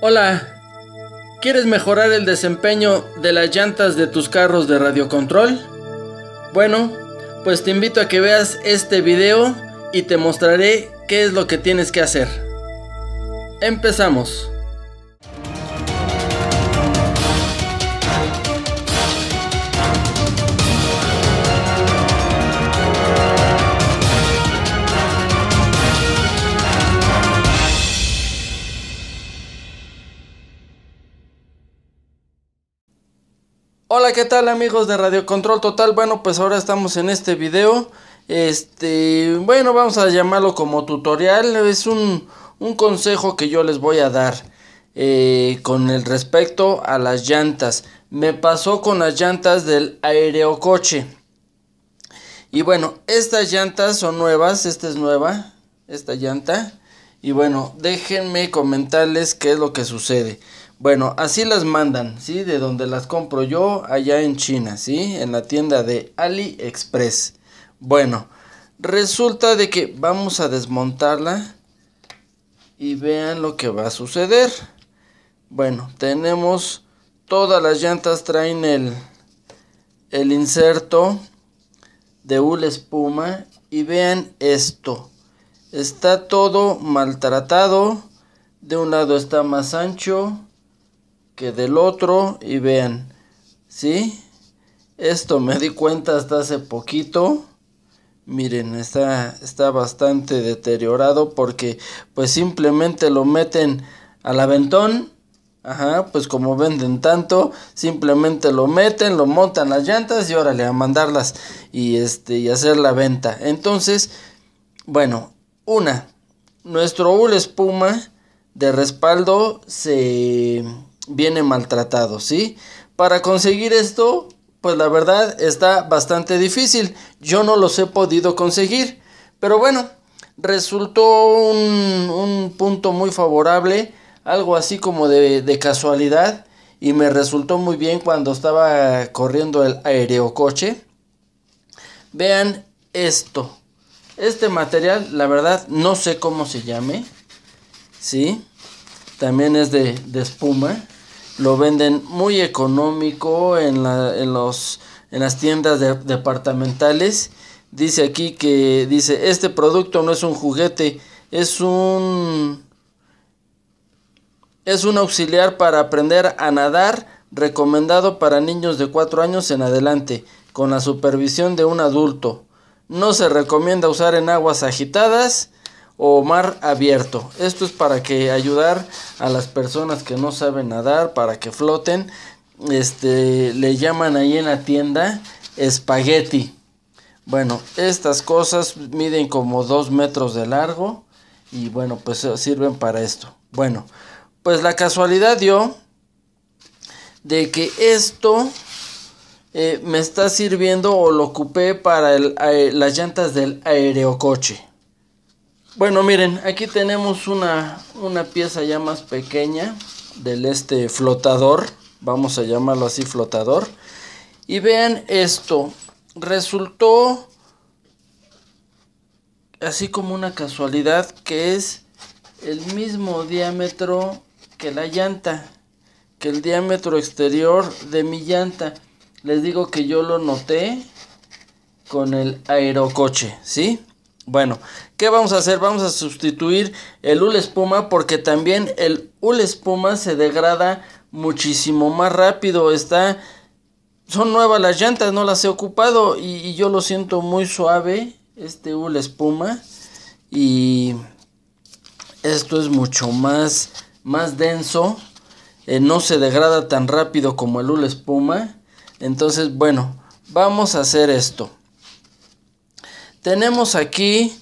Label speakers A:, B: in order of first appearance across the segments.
A: Hola, ¿quieres mejorar el desempeño de las llantas de tus carros de radiocontrol? Bueno, pues te invito a que veas este video y te mostraré qué es lo que tienes que hacer. Empezamos. Hola, ¿qué tal amigos de Radio Control Total? Bueno, pues ahora estamos en este video. Este, bueno, vamos a llamarlo como tutorial. Es un, consejo que yo les voy a dar eh, con el respecto a las llantas. Me pasó con las llantas del aerocoche. Y bueno, estas llantas son nuevas. Esta es nueva, esta llanta. Y bueno, déjenme comentarles qué es lo que sucede. Bueno, así las mandan, ¿sí? De donde las compro yo, allá en China, ¿sí? En la tienda de AliExpress. Bueno, resulta de que vamos a desmontarla y vean lo que va a suceder. Bueno, tenemos todas las llantas traen el, el inserto de una espuma y vean esto. Está todo maltratado. De un lado está más ancho que del otro y vean, ¿sí? Esto me di cuenta hasta hace poquito. Miren, está, está bastante deteriorado porque pues simplemente lo meten al aventón. Ajá, pues como venden tanto, simplemente lo meten, lo montan las llantas y órale, a mandarlas y este y hacer la venta. Entonces, bueno, una, nuestro Ul espuma de respaldo se viene maltratado, ¿sí? Para conseguir esto, pues la verdad está bastante difícil. Yo no los he podido conseguir. Pero bueno, resultó un, punto muy favorable, algo así como de, casualidad. Y me resultó muy bien cuando estaba corriendo el aerocoche. Vean esto. Este material, la verdad, no sé cómo se llame. ¿Sí? También es de, de espuma lo venden muy económico en, las tiendas departamentales. Dice aquí que dice, este producto no es un juguete, es un es un auxiliar para aprender a nadar, recomendado para niños de 4 años en adelante, con la supervisión de un adulto. No se recomienda usar en aguas agitadas o mar abierto. Esto es para que ayudar a las personas que no saben nadar, para que floten. Este, le llaman ahí en la tienda espagueti. Bueno, estas cosas miden como 2 metros de largo y bueno, pues eh, sirven para esto. Bueno, pues la casualidad dio de que esto eh, me está sirviendo o lo ocupé para eh, las llantas del aerocoche. Bueno, miren, aquí tenemos una, una pieza ya más pequeña del este flotador, vamos a llamarlo así flotador. Y vean esto, resultó así como una casualidad que es el mismo diámetro que la llanta, que el diámetro exterior de mi llanta. Les digo que yo lo noté con el aerocoche, ¿sí? Bueno, vamos a hacer? Vamos a sustituir el hule espuma porque también el hule espuma se degrada muchísimo más rápido. Está, son nuevas las llantas, no las he ocupado y, yo lo siento muy suave este hule espuma y esto es mucho más, más denso. Eh, no se degrada tan rápido como el hule espuma. Entonces, bueno, vamos a hacer esto. Tenemos aquí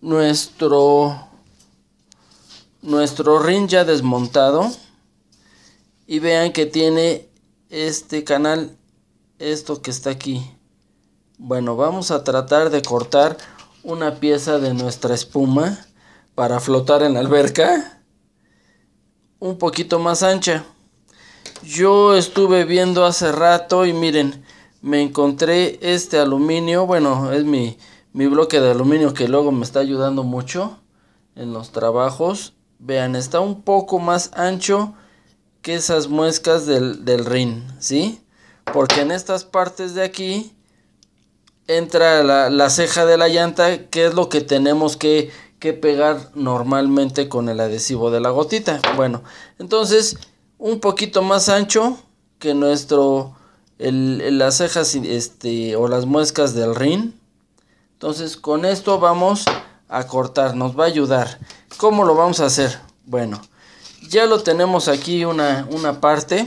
A: nuestro nuestro ring ya desmontado y vean que tiene este canal esto que está aquí bueno vamos a tratar de cortar una pieza de nuestra espuma para flotar en la alberca un poquito más ancha yo estuve viendo hace rato y miren me encontré este aluminio bueno es mi mi bloque de aluminio que luego me está ayudando mucho en los trabajos. Vean, está un poco más ancho que esas muescas del, del rin, ¿sí? Porque en estas partes de aquí entra la, ceja de la llanta, que es lo que tenemos que, pegar normalmente con el adhesivo de la gotita. Bueno, entonces un poquito más ancho que nuestro, las cejas este, o las muescas del rin, entonces con esto vamos a cortar, nos va a ayudar. ¿Cómo lo vamos a hacer? Bueno, ya lo tenemos aquí una, parte.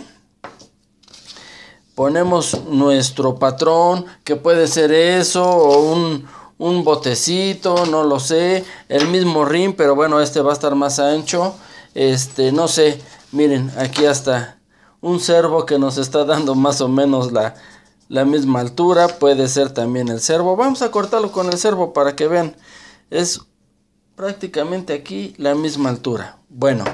A: Ponemos nuestro patrón, que puede ser eso o un, un botecito, no lo sé, el mismo rim, pero bueno, este va a estar más ancho. Este, no sé, miren, aquí hasta un servo que nos está dando más o menos la, la misma altura, puede ser también el servo. Vamos a cortarlo con el servo para que vean. Es prácticamente aquí la misma altura. Bueno,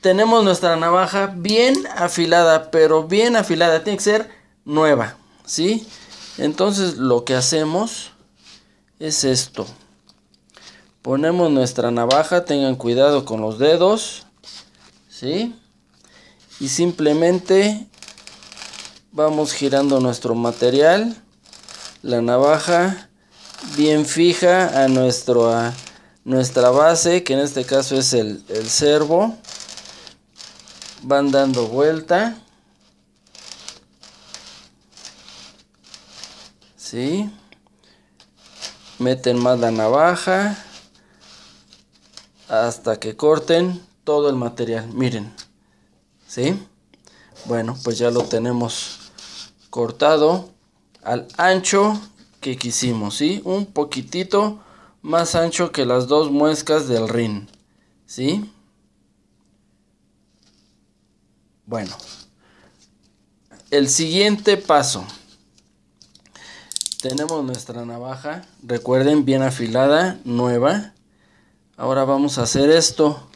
A: tenemos nuestra navaja bien afilada, pero bien afilada, tiene que ser nueva, ¿sí? Entonces lo que hacemos es esto. Ponemos nuestra navaja, tengan cuidado con los dedos, ¿sí? Y simplemente vamos girando nuestro material la navaja bien fija a, nuestro, a nuestra base que en este caso es el, el servo van dando vuelta ¿sí? meten más la navaja hasta que corten todo el material miren ¿sí? bueno pues ya lo tenemos cortado al ancho que quisimos, ¿sí? Un poquitito más ancho que las dos muescas del rin, ¿sí? Bueno, el siguiente paso. Tenemos nuestra navaja, recuerden, bien afilada, nueva. Ahora vamos a hacer esto.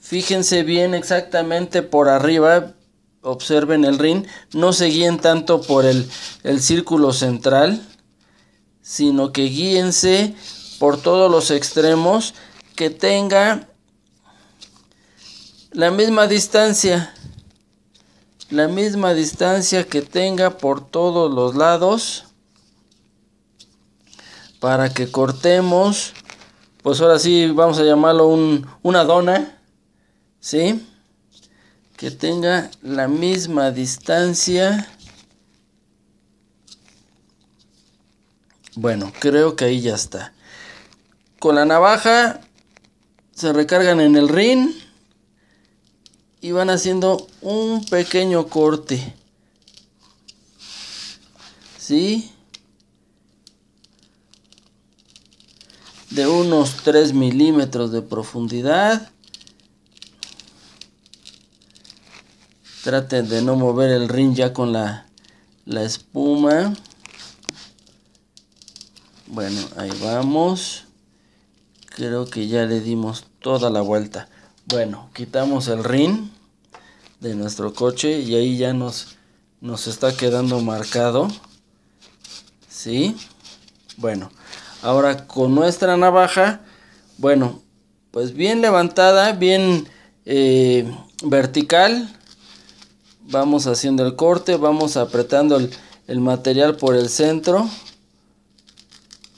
A: Fíjense bien exactamente por arriba, observen el ring, no se guíen tanto por el, el círculo central, sino que guíense por todos los extremos que tenga la misma distancia la misma distancia que tenga por todos los lados para que cortemos pues ahora sí vamos a llamarlo un, una dona sí que tenga la misma distancia. Bueno, creo que ahí ya está. Con la navaja se recargan en el rin y van haciendo un pequeño corte. ¿Sí? De unos 3 milímetros de profundidad. Traten de no mover el ring ya con la, espuma. Bueno, ahí vamos. Creo que ya le dimos toda la vuelta. Bueno, quitamos el ring de nuestro coche y ahí ya nos, nos está quedando marcado. ¿Sí? Bueno, ahora con nuestra navaja, bueno, pues bien levantada, bien eh, vertical vamos haciendo el corte, vamos apretando el, material por el centro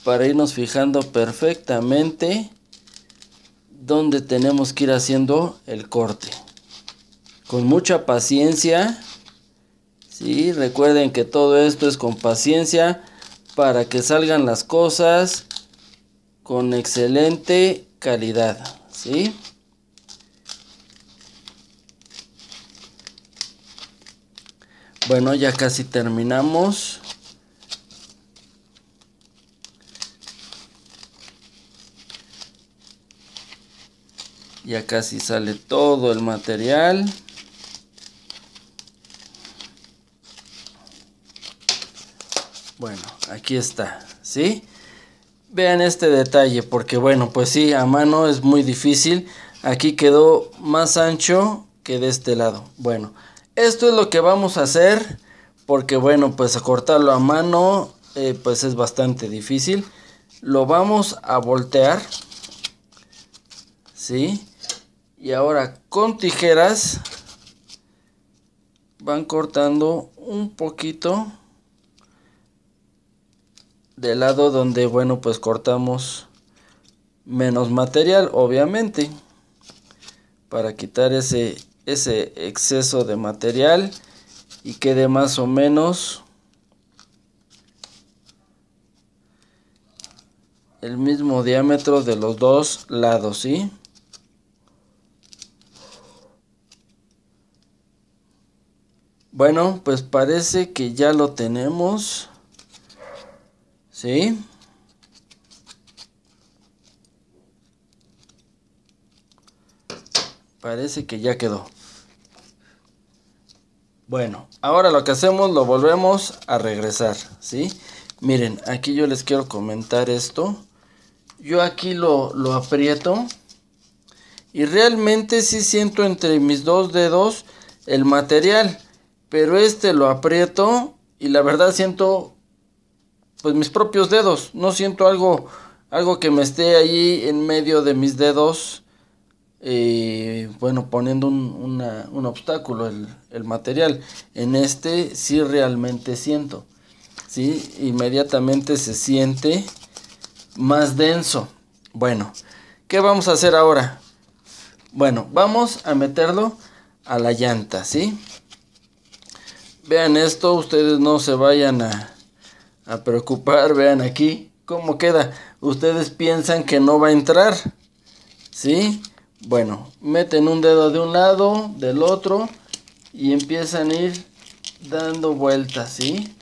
A: para irnos fijando perfectamente donde tenemos que ir haciendo el corte. Con mucha paciencia, ¿sí? recuerden que todo esto es con paciencia para que salgan las cosas con excelente calidad. ¿sí? Bueno, ya casi terminamos. Ya casi sale todo el material. Bueno, aquí está, ¿sí? Vean este detalle, porque bueno, pues sí, a mano es muy difícil. Aquí quedó más ancho que de este lado. Bueno, esto es lo que vamos a hacer porque bueno, pues cortarlo a mano eh, pues es bastante difícil. Lo vamos a voltear, ¿sí? Y ahora con tijeras van cortando un poquito del lado donde, bueno, pues cortamos menos material, obviamente, para quitar ese ese exceso de material y quede más o menos el mismo diámetro de los dos lados, ¿sí? Bueno, pues parece que ya lo tenemos. ¿Sí? Parece que ya quedó. Bueno, ahora lo que hacemos lo volvemos a regresar, ¿sí? Miren, aquí yo les quiero comentar esto. Yo aquí lo, lo aprieto. Y realmente sí siento entre mis dos dedos el material. Pero este lo aprieto y la verdad siento pues mis propios dedos. No siento algo, algo que me esté ahí en medio de mis dedos eh, bueno, poniendo un, obstáculo, el, material. En este sí realmente siento, ¿sí? Inmediatamente se siente más denso. Bueno, ¿qué vamos a hacer ahora? Bueno, vamos a meterlo a la llanta, ¿sí? Vean esto, ustedes no se vayan a, a preocupar, vean aquí cómo queda. Ustedes piensan que no va a entrar, ¿sí? Bueno, meten un dedo de un lado, del otro y empiezan a ir dando vueltas, ¿sí?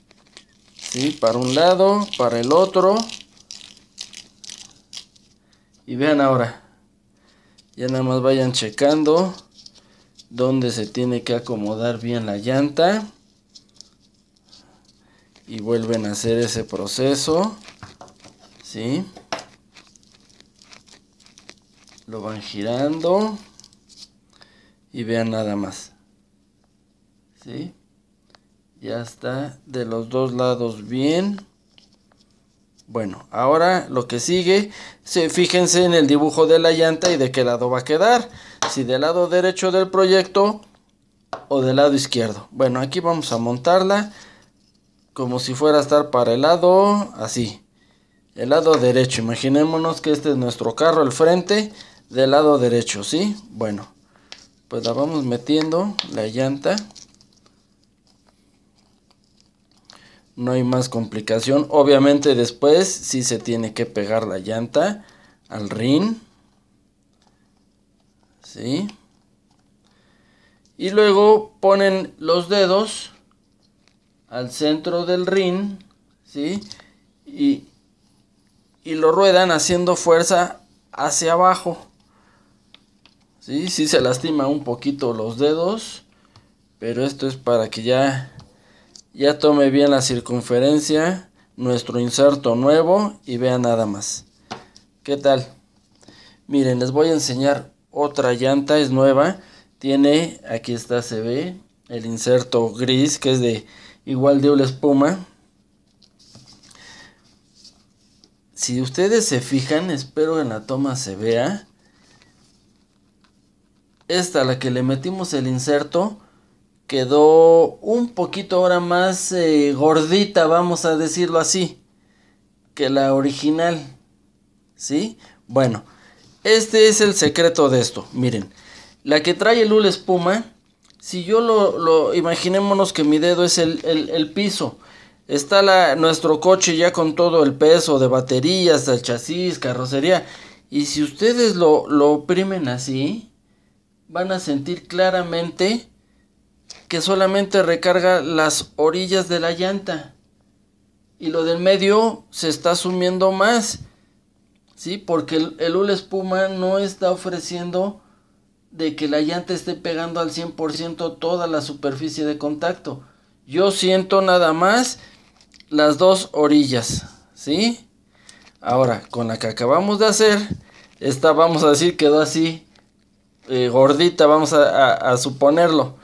A: ¿Sí? Para un lado, para el otro. Y vean ahora. Ya nada más vayan checando dónde se tiene que acomodar bien la llanta. Y vuelven a hacer ese proceso. ¿Sí? lo van girando y vean nada más. ¿Sí? Ya está de los dos lados bien. Bueno, ahora lo que sigue, se, fíjense en el dibujo de la llanta y de qué lado va a quedar. Si del lado derecho del proyecto o del lado izquierdo. Bueno, aquí vamos a montarla como si fuera a estar para el lado así. El lado derecho, imaginémonos que este es nuestro carro, el frente del lado derecho, ¿sí? Bueno, pues la vamos metiendo, la llanta. No hay más complicación. Obviamente después sí se tiene que pegar la llanta al rin. ¿Sí? Y luego ponen los dedos al centro del rin, ¿sí? Y, y lo ruedan haciendo fuerza hacia abajo. Sí, sí se lastima un poquito los dedos, pero esto es para que ya, ya tome bien la circunferencia, nuestro inserto nuevo y vea nada más. ¿Qué tal? Miren, les voy a enseñar otra llanta, es nueva, tiene, aquí está, se ve, el inserto gris que es de igual de una espuma. Si ustedes se fijan, espero en la toma se vea esta, la que le metimos el inserto, quedó un poquito ahora más eh, gordita, vamos a decirlo así, que la original. ¿Sí? Bueno, este es el secreto de esto. Miren, la que trae el hula espuma, si yo lo, lo imaginémonos que mi dedo es el, el, piso. Está la, nuestro coche ya con todo el peso de baterías, el chasis, carrocería. Y si ustedes lo, lo oprimen así, van a sentir claramente que solamente recarga las orillas de la llanta y lo del medio se está sumiendo más, ¿sí? Porque el, hula espuma no está ofreciendo de que la llanta esté pegando al 100% toda la superficie de contacto. Yo siento nada más las dos orillas, ¿sí? Ahora, con la que acabamos de hacer, esta vamos a decir quedó así eh, gordita, vamos a, suponerlo.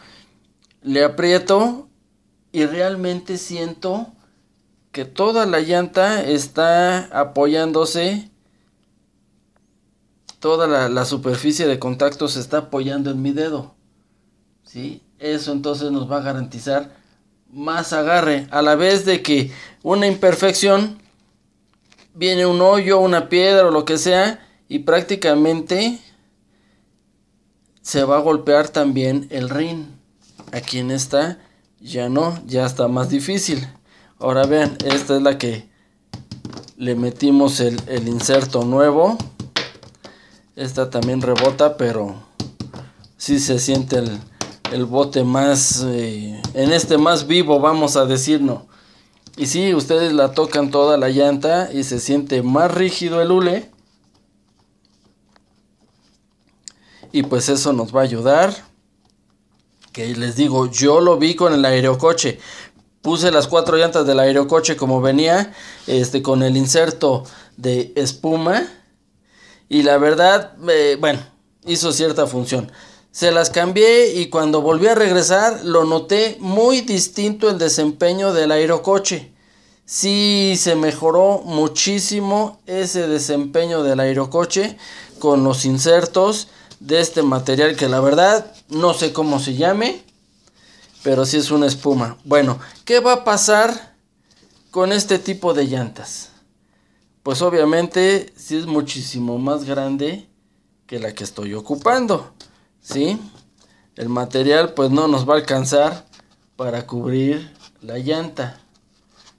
A: Le aprieto y realmente siento que toda la llanta está apoyándose, toda la, superficie de contacto se está apoyando en mi dedo. ¿sí? Eso entonces nos va a garantizar más agarre, a la vez de que una imperfección, viene un hoyo, una piedra o lo que sea, y prácticamente se va a golpear también el ring. Aquí en esta ya no, ya está más difícil. Ahora vean, esta es la que le metimos el, inserto nuevo. Esta también rebota, pero si se siente el, bote más, eh, en este más vivo, vamos a decir, no. Y si ustedes la tocan toda la llanta y se siente más rígido el hule Y pues eso nos va a ayudar. Que les digo, yo lo vi con el aerocoche. Puse las cuatro llantas del aerocoche como venía, este, con el inserto de espuma. Y la verdad, bueno, hizo cierta función. Se las cambié y cuando volví a regresar lo noté muy distinto el desempeño del aerocoche. Sí, se mejoró muchísimo ese desempeño del aerocoche con los insertos de este material que la verdad no sé cómo se llame, pero si es una espuma. Bueno, ¿qué va a pasar con este tipo de llantas? Pues obviamente si es muchísimo más grande que la que estoy ocupando, ¿sí? El material pues no nos va a alcanzar para cubrir la llanta.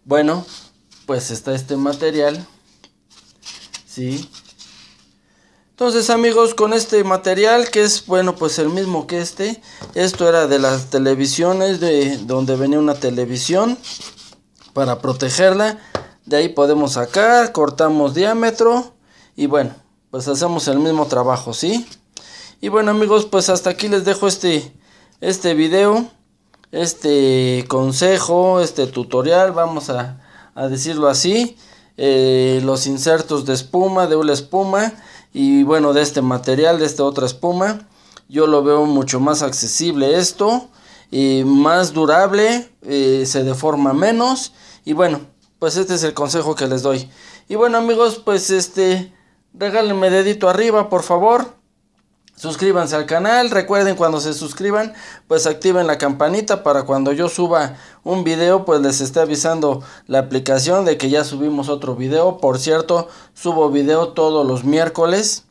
A: Bueno, pues está este material, ¿sí? Entonces amigos, con este material que es bueno pues el mismo que este, esto era de las televisiones de donde venía una televisión para protegerla. De ahí podemos sacar, cortamos diámetro y bueno, pues hacemos el mismo trabajo, ¿sí? Y bueno amigos, pues hasta aquí les dejo este, este video, este consejo, este tutorial, vamos a, a decirlo así. Eh, los insertos de espuma, de una espuma y bueno, de este material, de esta otra espuma, yo lo veo mucho más accesible esto, y más durable, eh, se deforma menos. Y bueno, pues este es el consejo que les doy. Y bueno amigos, pues este, regálenme dedito arriba, por favor. Suscríbanse al canal, recuerden cuando se suscriban, pues activen la campanita para cuando yo suba un video, pues les esté avisando la aplicación de que ya subimos otro video. Por cierto, subo video todos los miércoles.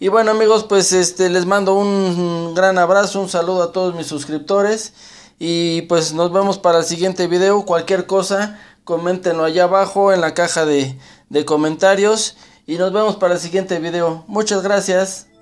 A: Y bueno amigos, pues este les mando un gran abrazo, un saludo a todos mis suscriptores y pues nos vemos para el siguiente video. Cualquier cosa, coméntenlo allá abajo en la caja de, de comentarios y nos vemos para el siguiente video. Muchas gracias.